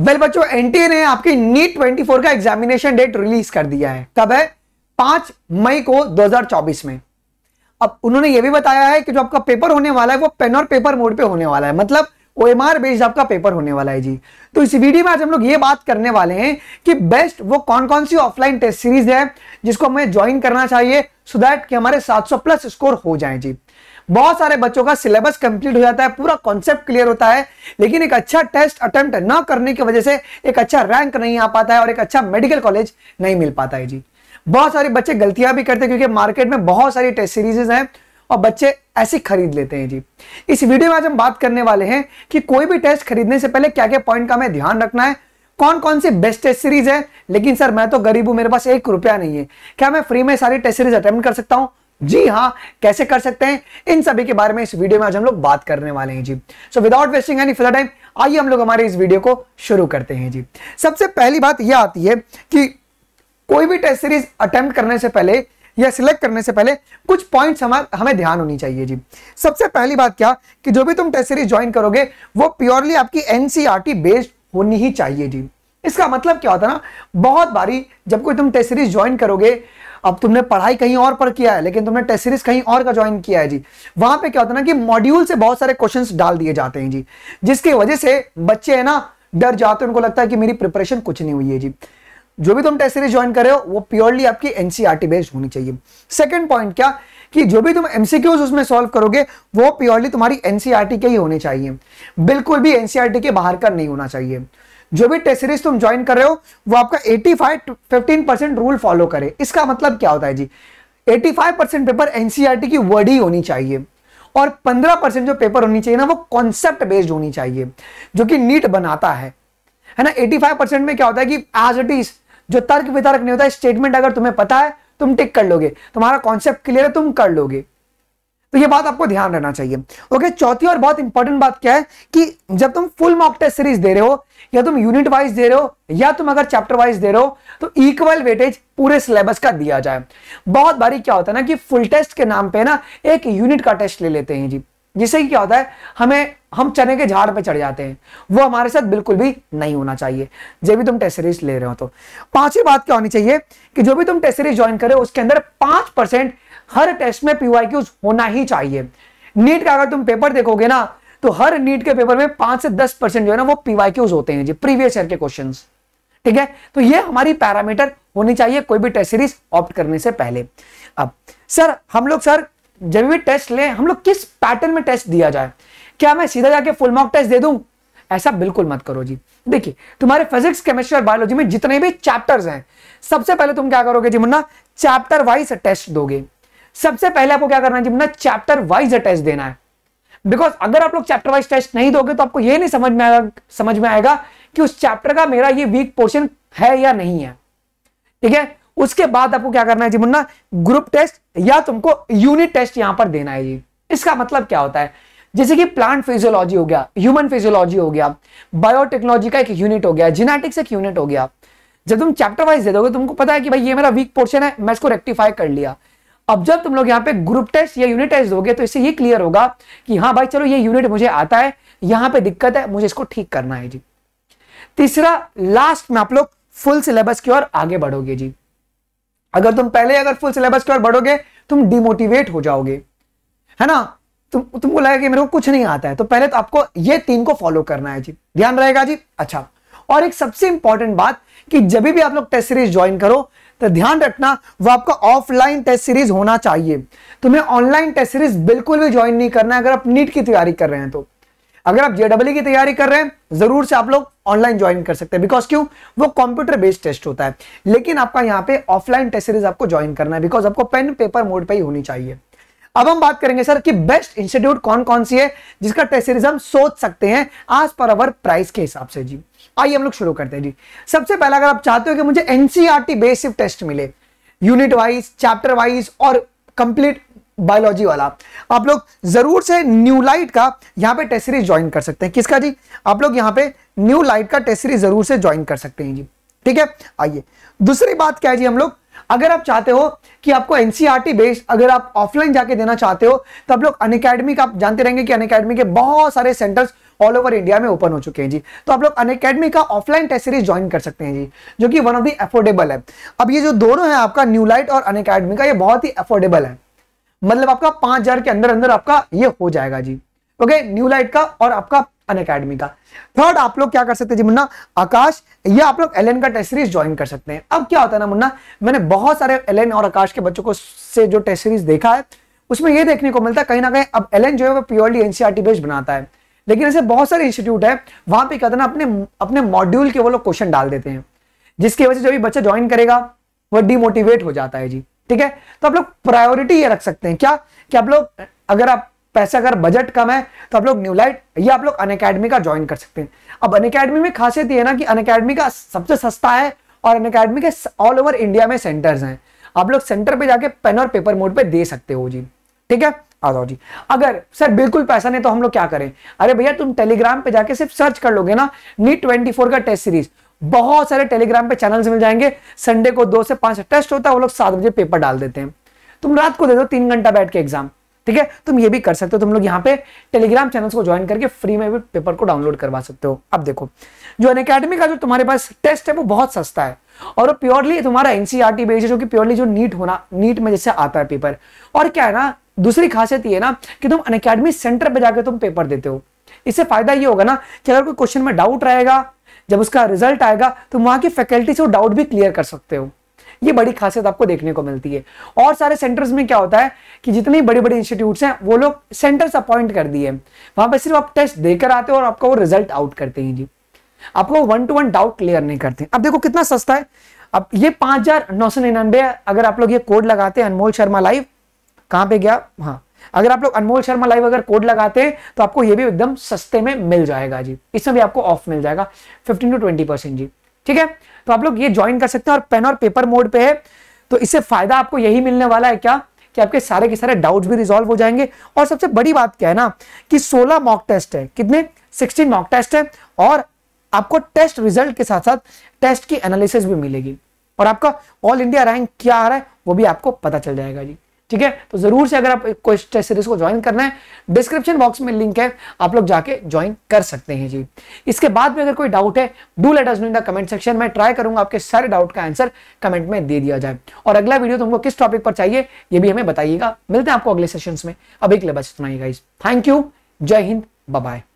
well बच्चों NTA ने आपकी नीट 24 का एग्जामिनेशन डेट रिलीज कर दिया है कब है पांच मई को 2024 में अब उन्होंने यह भी बताया है कि जो आपका पेपर होने वाला है वो पेन और पेपर मोड पे होने वाला है मतलब ओएमआर बेस्ड आपका पेपर होने वाला है जी तो इस वीडियो में आज हम लोग ये बात करने वाले हैं कि बेस्ट वो कौन कौन सी ऑफलाइन टेस्ट सीरीज है जिसको हमें ज्वाइन करना चाहिए सो दैट कि हमारे 700 प्लस स्कोर हो जाए जी बहुत सारे बच्चों का सिलेबस कंप्लीट हो जाता है पूरा कॉन्सेप्ट क्लियर होता है लेकिन एक अच्छा टेस्ट अटेम्प्ट न करने की वजह से एक अच्छा रैंक नहीं आ पाता है और एक अच्छा मेडिकल कॉलेज नहीं मिल पाता है जी बहुत सारे बच्चे गलतियां भी करते हैं क्योंकि मार्केट में बहुत सारी टेस्ट सीरीजेज हैं और बच्चे ऐसे खरीद लेते हैं जी इस वीडियो में आज हम बात करने वाले हैं कि कोई भी टेस्ट खरीदने से पहले क्या क्या पॉइंट का हमें ध्यान रखना है कौन कौन सी बेस्ट टेस्ट सीरीज है लेकिन सर मैं तो गरीब हूं मेरे पास एक रुपया नहीं है क्या मैं फ्री में सारी टेस्ट सीरीज अटेम्प्ट कर सकता हूं जी हाँ कैसे कर सकते हैं इन सभी के बारे में इस वीडियो में आज हम लोग बात करने वाले हैं जी so without wasting any filler time आइए हम लोग हमारे इस वीडियो को शुरू करते हैं जी सबसे पहली बात यह आती है कि कोई भी टेस्ट सीरीज अटेम्प्ट करने से पहले या सिलेक्ट करने से पहले कुछ पॉइंट्स हमारे हमें ध्यान होनी चाहिए जी सबसे पहली बात क्या कि जो भी तुम टेस्ट सीरीज ज्वाइन करोगे वो प्योरली आपकी एनसीईआरटी बेस्ड e होनी ही चाहिए जी इसका मतलब क्या होता है ना बहुत बारी जब कोई तुम टेस्ट सीरीज ज्वाइन करोगे अब तुमने पढ़ाई कहीं और पर किया है लेकिन तुमने टेस्ट सीरीज कहीं और का ज्वाइन किया है जी वहां पे क्या होता है ना कि मॉड्यूल से बहुत सारे क्वेश्चंस डाल दिए जाते हैं जी जिसकी वजह से बच्चे है ना डर जाते हैं उनको लगता है कि मेरी प्रिपरेशन कुछ नहीं हुई है जी जो भी तुम टेस्ट सीरीज ज्वाइन कर रहे हो वो प्योरली आपकी एनसीआरटी बेस्ड e होनी चाहिए सेकंड पॉइंट क्या कि जो भी तुम एमसीक्यूज उसमें सॉल्व करोगे वो प्योरली तुम्हारी एनसीआरटी e के ही होने चाहिए बिल्कुल भी एनसीआरटी e के बाहर का नहीं होना चाहिए जो भी टेस्ट सीरीज तुम ज्वाइन कर रहे हो वो आपका 85 15 परसेंट रूल फॉलो करे इसका मतलब क्या होता है जी 85 परसेंट पेपर एनसीईआरटी की वर्ड ही होनी चाहिए और 15 परसेंट जो पेपर होनी चाहिए ना वो कॉन्सेप्ट बेस्ड होनी चाहिए जो कि नीट बनाता है है ना 85 परसेंट में क्या होता है कि एज इट इज जो तर्क वितर्क नहीं होता स्टेटमेंट अगर तुम्हें पता है तुम टिक कर लोगे तुम्हारा कॉन्सेप्ट क्लियर है तुम कर लोगे तो ये बात आपको ध्यान रहना चाहिए ओके चौथी और बहुत इंपॉर्टेंट बात क्या है कि जब तुम फुल मॉक टेस्ट सीरीज दे रहे हो या तुम यूनिट वाइज दे रहे हो या तुम अगर चैप्टर वाइज दे रहे हो तो इक्वल वेटेज पूरे सिलेबस का दिया जाए बहुत बारी क्या होता है ना कि फुल टेस्ट के नाम पर ना एक यूनिट का टेस्ट ले लेते हैं जी जिससे क्या होता है हमें हम चने के झाड़ पे चढ़ जाते हैं वो हमारे साथ बिल्कुल भी नहीं होना चाहिए जब भी तुम टेस्ट सीरीज ले रहे हो तो पांचवी बात क्या होनी चाहिए कि जो भी तुम टेस्ट सीरीज ज्वाइन करो उसके अंदर पांच परसेंट हर टेस्ट में पीवाईक्यू होना ही चाहिए नीट का अगर तुम पेपर देखोगे ना तो हर नीट के पेपर में पांच से दस परसेंट जो है ना वो पीवाईक्यूज होते हैं जी प्रीवियस ईयर के क्वेश्चन ठीक है तो ये हमारी पैरामीटर होनी चाहिए कोई भी टेस्ट सीरीज ऑप्ट करने से पहले अब सर हम लोग सर जब भी टेस्ट लें हम लोग किस पैटर्न में टेस्ट दिया जाए क्या मैं सीधा जाके फुल मार्क टेस्ट दे दू ऐसा बिल्कुल मत करो जी देखिए तुम्हारे फिजिक्स केमिस्ट्री और बायोलॉजी में जितने भी चैप्टर्स हैं सबसे पहले तुम क्या करोगे जी मुन्ना चैप्टर वाइज टेस्ट दोगे सबसे पहले आपको क्या करना है ना चैप्टर वाइज टेस्ट देना है बिकॉज अगर आप लोग चैप्टर वाइज टेस्ट नहीं दोगे तो आपको यह नहीं समझ में आएगा समझ में आएगा कि उस चैप्टर का मेरा ये वीक पोर्शन है या नहीं है ठीक है उसके बाद आपको क्या करना है जी मुन्ना ग्रुप टेस्ट या तुमको यूनिट टेस्ट यहां पर देना है जी इसका मतलब क्या होता है जैसे कि प्लांट फिजियोलॉजी हो गया ह्यूमन फिजियोलॉजी हो गया बायोटेक्नोलॉजी का एक यूनिट हो गया जीनेटिक्स एक यूनिट हो गया जब तुम चैप्टर वाइज दे दोगे तुमको पता है कि भाई ये मेरा वीक पोर्शन है मैं इसको रेक्टिफाई कर लिया अब जब तुम लोग यहाँ पे ग्रुप टेस्ट या यूनिट टेस्ट दोगे तो इससे ये क्लियर होगा कि हाँ भाई चलो ये यूनिट मुझे आता है यहां पे दिक्कत है मुझे इसको ठीक करना है जी तीसरा लास्ट में आप लोग फुल सिलेबस की ओर आगे बढ़ोगे जी अगर तुम पहले अगर फुल सिलेबस की ओर बढ़ोगे तुम डिमोटिवेट हो जाओगे है ना तुम तुमको लगेगा कि मेरे को कुछ नहीं आता है तो पहले तो आपको ये तीन को फॉलो करना है जी ध्यान रहेगा जी अच्छा और एक सबसे इंपॉर्टेंट बात कि जब भी आप लोग टेस्ट सीरीज ज्वाइन करो तो ध्यान रखना वो आपका ऑफलाइन टेस्ट सीरीज होना चाहिए तुम्हें ऑनलाइन टेस्ट सीरीज बिल्कुल भी ज्वाइन नहीं करना है अगर आप नीट की तैयारी कर रहे हैं तो अगर आप जेडब्ल्यू की तैयारी कर रहे हैं जरूर से आप लोग ऑनलाइन ज्वाइन कर सकते हैं बिकॉज क्यों वो कंप्यूटर बेस्ड टेस्ट होता है लेकिन आपका यहाँ पे ऑफलाइन टेस्ट सीरीज आपको ज्वाइन करना है बिकॉज आपको पेन पेपर मोड पर ही होनी चाहिए अब हम बात करेंगे सर कि बेस्ट इंस्टीट्यूट कौन कौन सी है जिसका टेस्ट सीरीज हम सोच सकते हैं आज पर अवर प्राइस के हिसाब से जी आइए हम लोग शुरू करते हैं जी सबसे पहला अगर आप चाहते हो कि मुझे एनसीआरटी बेसिक टेस्ट मिले यूनिट वाइज चैप्टर वाइज और कंप्लीट बायोलॉजी वाला आप लोग जरूर से न्यू लाइट का यहाँ पे टेस्ट सीरीज ज्वाइन कर सकते हैं किसका जी आप लोग यहाँ पे न्यू लाइट का टेस्ट सीरीज जरूर से ज्वाइन कर सकते हैं जी ठीक है आइए दूसरी बात क्या है जी हम लोग अगर आप चाहते हो कि आपको एनसीआरटी बेस्ड e अगर आप ऑफलाइन जाके देना चाहते हो तो आप लोग अनकेडमी का आप जानते रहेंगे कि अनकेडमी के बहुत सारे सेंटर्स ऑल ओवर इंडिया में ओपन हो चुके हैं जी तो आप लोग अनकेडमी का ऑफलाइन टेस्ट सीरीज ज्वाइन कर सकते हैं जी जो कि वन ऑफ दी एफोर्डेबल है अब ये जो दोनों है आपका न्यू लाइट और अन अकेडमी का ये बहुत ही एफोर्डेबल है मतलब आपका पांच हजार के अंदर अंदर आपका ये हो जाएगा जी ओके न्यू लाइट का और आपका अन अकेडमी का थर्ड आप लोग क्या कर सकते हैं जी मुन्ना आकाश या आप लोग एल का टेस्ट सीरीज ज्वाइन कर सकते हैं अब क्या होता है ना मुन्ना मैंने बहुत सारे एल और आकाश के बच्चों को से जो टेस्ट सीरीज देखा है उसमें यह देखने को मिलता है कहीं ना कहीं अब एल जो है वो प्योरली एनसीआरटी बेस्ड बनाता है लेकिन ऐसे बहुत सारे इंस्टीट्यूट है वहां पर कहते ना अपने अपने मॉड्यूल के वो लोग क्वेश्चन डाल देते हैं जिसकी वजह से जो भी बच्चा ज्वाइन करेगा वह डिमोटिवेट हो जाता है जी ठीक है तो आप लोग प्रायोरिटी ये रख सकते हैं क्या कि आप लोग अगर आप पैसे अगर बजट कम है तो आप लोग न्यू लाइट या आप लोग अनकेडमी का ज्वाइन कर सकते हैं अब अनकेडमी में खासियत यह है ना कि अनकेडमी का सबसे सस्ता है और अनकेडमी के ऑल ओवर इंडिया में सेंटर्स हैं आप लोग सेंटर पे जाके पेन और पेपर मोड पे दे सकते हो जी ठीक है आ जाओ जी अगर सर बिल्कुल पैसा नहीं तो हम लोग क्या करें अरे भैया तुम टेलीग्राम पे जाके सिर्फ सर्च कर लोगे ना नीट ट्वेंटी का टेस्ट सीरीज बहुत सारे टेलीग्राम पे चैनल्स मिल जाएंगे संडे को दो से पांच टेस्ट होता है वो लोग सात बजे पेपर डाल देते हैं तुम रात को दे दो तीन घंटा बैठ के एग्जाम ठीक है तुम ये भी कर सकते हो तुम लोग यहाँ पे टेलीग्राम चैनल्स को ज्वाइन करके फ्री में भी पेपर को डाउनलोड करवा सकते हो अब देखो जो अन अकेडमी का जो तुम्हारे पास टेस्ट है वो बहुत सस्ता है और वो प्योरली तुम्हारा एनसीआरटी बेस्ड e है जो कि प्योरली जो नीट होना नीट में जैसे आता है पेपर और क्या है ना दूसरी खासियत ये ना कि तुम अन अकेडमी सेंटर पर जाकर तुम पेपर देते हो इससे फायदा ये होगा ना कि अगर कोई क्वेश्चन में डाउट रहेगा जब उसका रिजल्ट आएगा तो वहां की फैकल्टी से वो डाउट भी क्लियर कर सकते हो ये बड़ी खासियत आपको देखने को मिलती है और सारे सेंटर्स में क्या होता है कि जितने बड़े बड़े इंस्टीट्यूट हैं वो लोग सेंटर्स अपॉइंट कर दिए वहां पर सिर्फ आप टेस्ट देकर आते हो और आपका वो रिजल्ट आउट करते हैं जी आपको one to one doubt clear नहीं करते अब देखो कितना सस्ता है अब ये पांच हजार नौ सौ निन्यानबे अगर आप लोग ये कोड लगाते हैं अनमोल शर्मा लाइव कहां पे गया हाँ अगर आप लोग अनमोल शर्मा लाइव अगर कोड लगाते हैं तो आपको ये भी एकदम सस्ते में मिल जाएगा जी इसमें भी आपको ऑफ मिल जाएगा फिफ्टीन टू ट्वेंटी परसेंट जी ठीक है तो आप लोग ये ज्वाइन कर सकते हैं और पेन और पेपर मोड पे है तो इससे फायदा आपको यही मिलने वाला है क्या कि आपके सारे के सारे डाउट्स भी रिजोल्व हो जाएंगे और सबसे बड़ी बात क्या है ना कि 16 मॉक टेस्ट है कितने 16 मॉक टेस्ट है और आपको टेस्ट रिजल्ट के साथ साथ टेस्ट की एनालिसिस भी मिलेगी और आपका ऑल इंडिया रैंक क्या आ रहा है वो भी आपको पता चल जाएगा जी ठीक है तो जरूर से अगर आप टेस्ट सीरीज को ज्वाइन करना है डिस्क्रिप्शन बॉक्स में लिंक है आप लोग जाके ज्वाइन कर सकते हैं जी इसके बाद में अगर कोई डाउट है do let us know in the comment section में ट्राई करूंगा आपके सारे डाउट का आंसर कमेंट में दे दिया जाए और अगला वीडियो तुमको किस टॉपिक पर चाहिए यह भी हमें बताइएगा मिलते हैं आपको अगले सेशन में अभी के लिए बस सुनाइएगा थैंक यू जय हिंद बाय